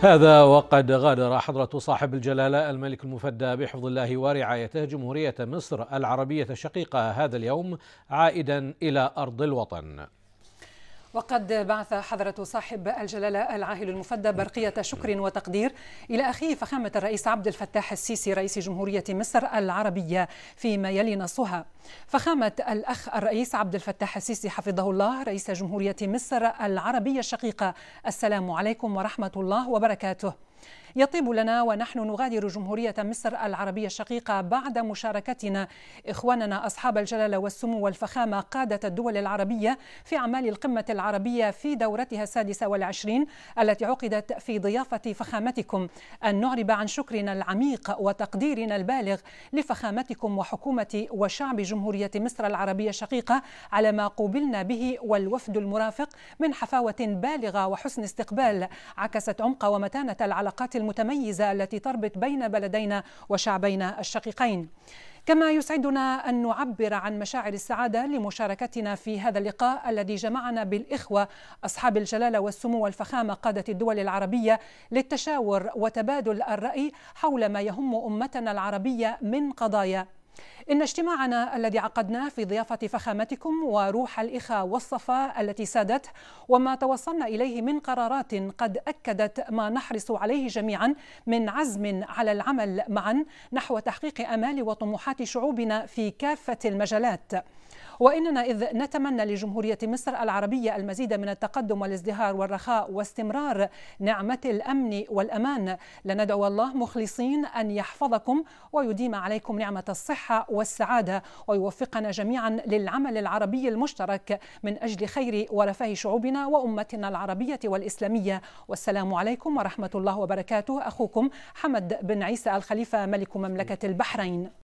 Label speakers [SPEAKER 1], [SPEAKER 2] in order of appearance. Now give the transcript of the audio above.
[SPEAKER 1] هذا وقد غادر حضرة صاحب الجلالة الملك المفدى بحفظ الله ورعايته جمهورية مصر العربية الشقيقة هذا اليوم عائدا إلى أرض الوطن
[SPEAKER 2] وقد بعث حضرة صاحب الجلالة العاهل المفدى برقية شكر وتقدير إلى أخيه فخامة الرئيس عبد الفتاح السيسي رئيس جمهورية مصر العربية فيما يلي نصها فخامة الأخ الرئيس عبد الفتاح السيسي حفظه الله رئيس جمهورية مصر العربية الشقيقة السلام عليكم ورحمة الله وبركاته يطيب لنا ونحن نغادر جمهورية مصر العربية الشقيقة بعد مشاركتنا إخواننا أصحاب الجلالة والسمو والفخامة قادة الدول العربية في أعمال القمة العربية في دورتها السادسة والعشرين التي عقدت في ضيافة فخامتكم أن نعرب عن شكرنا العميق وتقديرنا البالغ لفخامتكم وحكومة وشعب جمهورية مصر العربية الشقيقة على ما قوبلنا به والوفد المرافق من حفاوة بالغة وحسن استقبال عكست عمق ومتانة العلاقة العلاقات المتميزة التي تربط بين بلدينا وشعبينا الشقيقين كما يسعدنا أن نعبر عن مشاعر السعادة لمشاركتنا في هذا اللقاء الذي جمعنا بالإخوة أصحاب الجلالة والسمو والفخامة قادة الدول العربية للتشاور وتبادل الرأي حول ما يهم أمتنا العربية من قضايا إن اجتماعنا الذي عقدناه في ضيافة فخامتكم وروح الإخاء والصفاء التي سادته وما توصلنا إليه من قرارات قد أكدت ما نحرص عليه جميعا من عزم على العمل معا نحو تحقيق أمال وطموحات شعوبنا في كافة المجالات وإننا إذ نتمنى لجمهورية مصر العربية المزيد من التقدم والازدهار والرخاء واستمرار نعمة الأمن والأمان لندعو الله مخلصين أن يحفظكم ويديم عليكم نعمة الصحة والسعادة ويوفقنا جميعا للعمل العربي المشترك من أجل خير ورفاه شعوبنا وأمتنا العربية والإسلامية والسلام عليكم ورحمة الله وبركاته أخوكم حمد بن عيسى الخليفة ملك مملكة البحرين